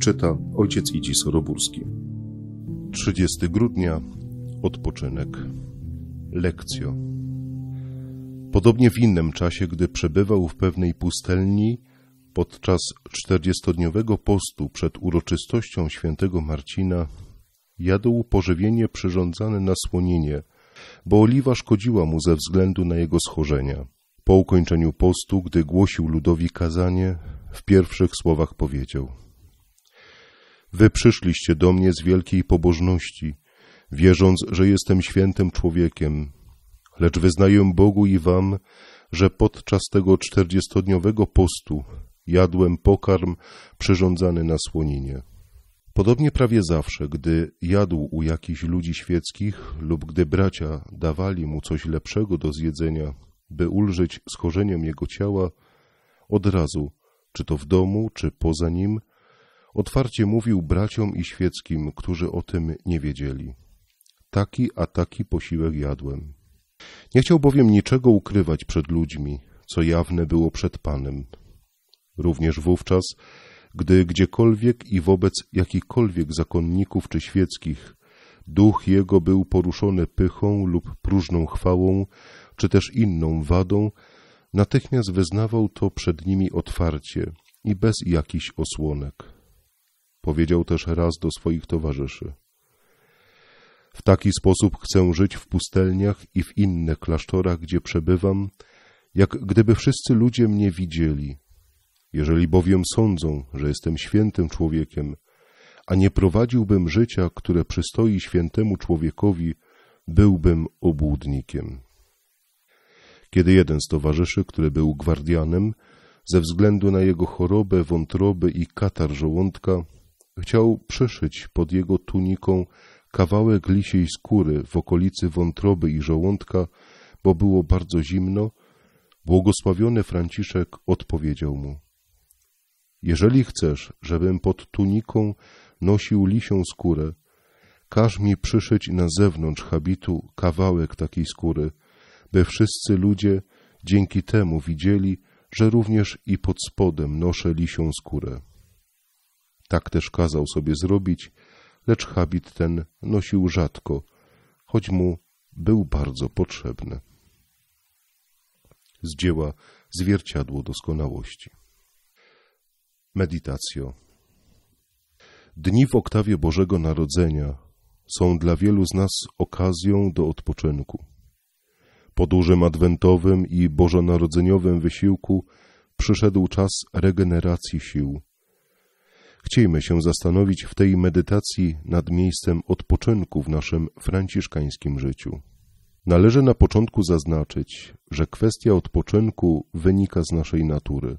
Czyta ojciec Idzi Soroburski. 30 grudnia, odpoczynek. Lekcjo. Podobnie w innym czasie, gdy przebywał w pewnej pustelni, podczas czterdziestodniowego postu przed uroczystością świętego Marcina, jadł pożywienie przyrządzane na słoninie, bo oliwa szkodziła mu ze względu na jego schorzenia. Po ukończeniu postu, gdy głosił ludowi kazanie, w pierwszych słowach powiedział – Wy przyszliście do mnie z wielkiej pobożności, wierząc, że jestem świętym człowiekiem. Lecz wyznaję Bogu i wam, że podczas tego czterdziestodniowego postu jadłem pokarm przyrządzany na słoninie. Podobnie prawie zawsze, gdy jadł u jakichś ludzi świeckich lub gdy bracia dawali mu coś lepszego do zjedzenia, by ulżyć schorzeniom jego ciała, od razu, czy to w domu, czy poza nim, Otwarcie mówił braciom i świeckim, którzy o tym nie wiedzieli. Taki a taki posiłek jadłem. Nie chciał bowiem niczego ukrywać przed ludźmi, co jawne było przed Panem. Również wówczas, gdy gdziekolwiek i wobec jakichkolwiek zakonników czy świeckich duch jego był poruszony pychą lub próżną chwałą, czy też inną wadą, natychmiast wyznawał to przed nimi otwarcie i bez jakichś osłonek. Powiedział też raz do swoich towarzyszy. W taki sposób chcę żyć w pustelniach i w innych klasztorach, gdzie przebywam, jak gdyby wszyscy ludzie mnie widzieli. Jeżeli bowiem sądzą, że jestem świętym człowiekiem, a nie prowadziłbym życia, które przystoi świętemu człowiekowi, byłbym obłudnikiem. Kiedy jeden z towarzyszy, który był gwardianem, ze względu na jego chorobę, wątroby i katar żołądka, Chciał przeszyć pod jego tuniką kawałek lisiej skóry w okolicy wątroby i żołądka, bo było bardzo zimno. Błogosławiony Franciszek odpowiedział mu: Jeżeli chcesz, żebym pod tuniką nosił lisią skórę, każ mi przyszyć na zewnątrz habitu kawałek takiej skóry, by wszyscy ludzie dzięki temu widzieli, że również i pod spodem noszę lisią skórę. Tak też kazał sobie zrobić, lecz habit ten nosił rzadko, choć mu był bardzo potrzebny. Z dzieła Zwierciadło Doskonałości. Medytacjo. Dni w oktawie Bożego Narodzenia są dla wielu z nas okazją do odpoczynku. Po dużym adwentowym i bożonarodzeniowym wysiłku przyszedł czas regeneracji sił, Chciejmy się zastanowić w tej medytacji nad miejscem odpoczynku w naszym franciszkańskim życiu. Należy na początku zaznaczyć, że kwestia odpoczynku wynika z naszej natury.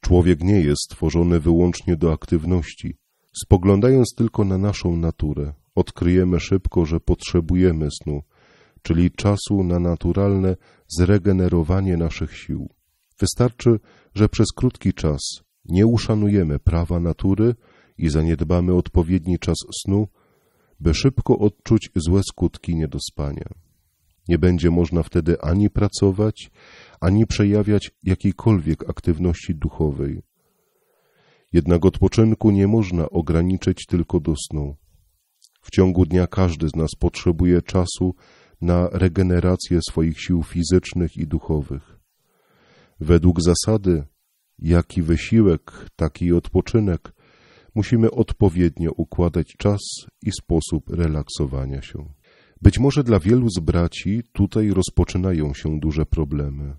Człowiek nie jest stworzony wyłącznie do aktywności. Spoglądając tylko na naszą naturę, odkryjemy szybko, że potrzebujemy snu, czyli czasu na naturalne zregenerowanie naszych sił. Wystarczy, że przez krótki czas nie uszanujemy prawa natury i zaniedbamy odpowiedni czas snu, by szybko odczuć złe skutki niedospania. Nie będzie można wtedy ani pracować, ani przejawiać jakiejkolwiek aktywności duchowej. Jednak odpoczynku nie można ograniczyć tylko do snu. W ciągu dnia każdy z nas potrzebuje czasu na regenerację swoich sił fizycznych i duchowych. Według zasady jaki wysiłek, taki odpoczynek, musimy odpowiednio układać czas i sposób relaksowania się. Być może dla wielu z braci tutaj rozpoczynają się duże problemy.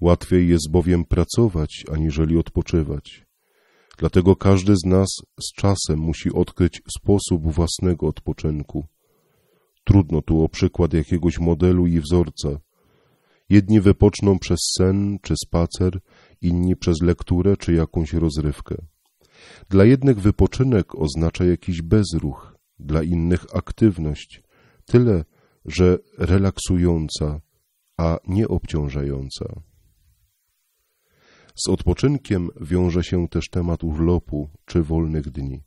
Łatwiej jest bowiem pracować, aniżeli odpoczywać. Dlatego każdy z nas z czasem musi odkryć sposób własnego odpoczynku. Trudno tu o przykład jakiegoś modelu i wzorca. Jedni wypoczną przez sen czy spacer, inni przez lekturę czy jakąś rozrywkę. Dla jednych wypoczynek oznacza jakiś bezruch, dla innych aktywność, tyle, że relaksująca, a nie obciążająca. Z odpoczynkiem wiąże się też temat urlopu czy wolnych dni.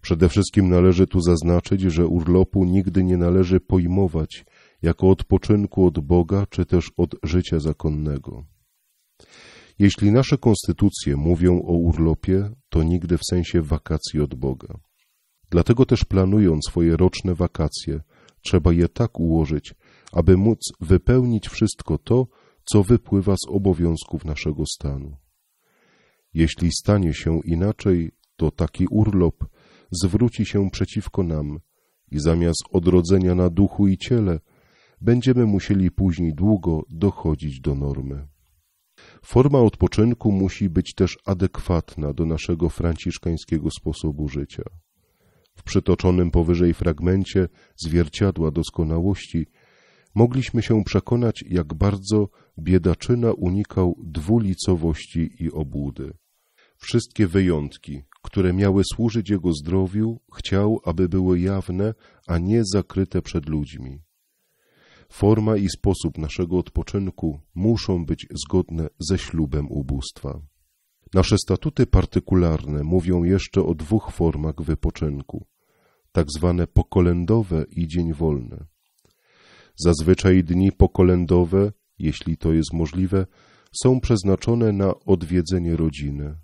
Przede wszystkim należy tu zaznaczyć, że urlopu nigdy nie należy pojmować jako odpoczynku od Boga czy też od życia zakonnego. Jeśli nasze konstytucje mówią o urlopie, to nigdy w sensie wakacji od Boga. Dlatego też planując swoje roczne wakacje, trzeba je tak ułożyć, aby móc wypełnić wszystko to, co wypływa z obowiązków naszego stanu. Jeśli stanie się inaczej, to taki urlop zwróci się przeciwko nam i zamiast odrodzenia na duchu i ciele, będziemy musieli później długo dochodzić do normy. Forma odpoczynku musi być też adekwatna do naszego franciszkańskiego sposobu życia. W przytoczonym powyżej fragmencie zwierciadła doskonałości mogliśmy się przekonać, jak bardzo biedaczyna unikał dwulicowości i obłudy. Wszystkie wyjątki, które miały służyć jego zdrowiu, chciał, aby były jawne, a nie zakryte przed ludźmi. Forma i sposób naszego odpoczynku muszą być zgodne ze ślubem ubóstwa. Nasze statuty partykularne mówią jeszcze o dwóch formach wypoczynku, tak zwane pokolędowe i dzień wolny. Zazwyczaj dni pokolędowe, jeśli to jest możliwe, są przeznaczone na odwiedzenie rodziny.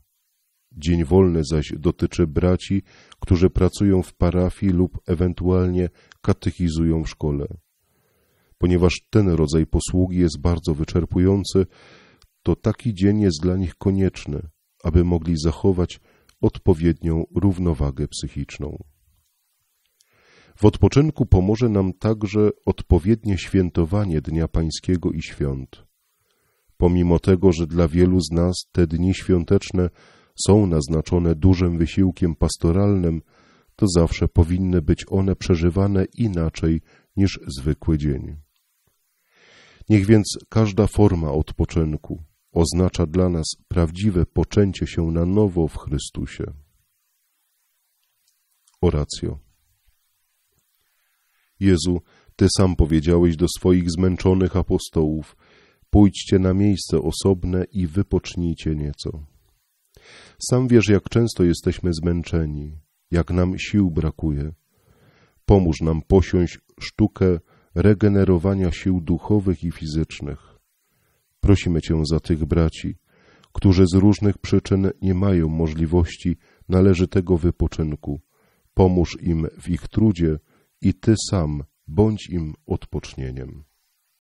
Dzień wolny zaś dotyczy braci, którzy pracują w parafii lub ewentualnie katechizują w szkole. Ponieważ ten rodzaj posługi jest bardzo wyczerpujący, to taki dzień jest dla nich konieczny, aby mogli zachować odpowiednią równowagę psychiczną. W odpoczynku pomoże nam także odpowiednie świętowanie Dnia Pańskiego i świąt. Pomimo tego, że dla wielu z nas te dni świąteczne są naznaczone dużym wysiłkiem pastoralnym, to zawsze powinny być one przeżywane inaczej niż zwykły dzień. Niech więc każda forma odpoczynku oznacza dla nas prawdziwe poczęcie się na nowo w Chrystusie. Oracjo. Jezu, Ty sam powiedziałeś do swoich zmęczonych apostołów: Pójdźcie na miejsce osobne i wypocznijcie nieco. Sam wiesz, jak często jesteśmy zmęczeni, jak nam sił brakuje. Pomóż nam posiąść sztukę regenerowania sił duchowych i fizycznych. Prosimy Cię za tych braci, którzy z różnych przyczyn nie mają możliwości należytego wypoczynku. Pomóż im w ich trudzie i Ty sam bądź im odpocznieniem.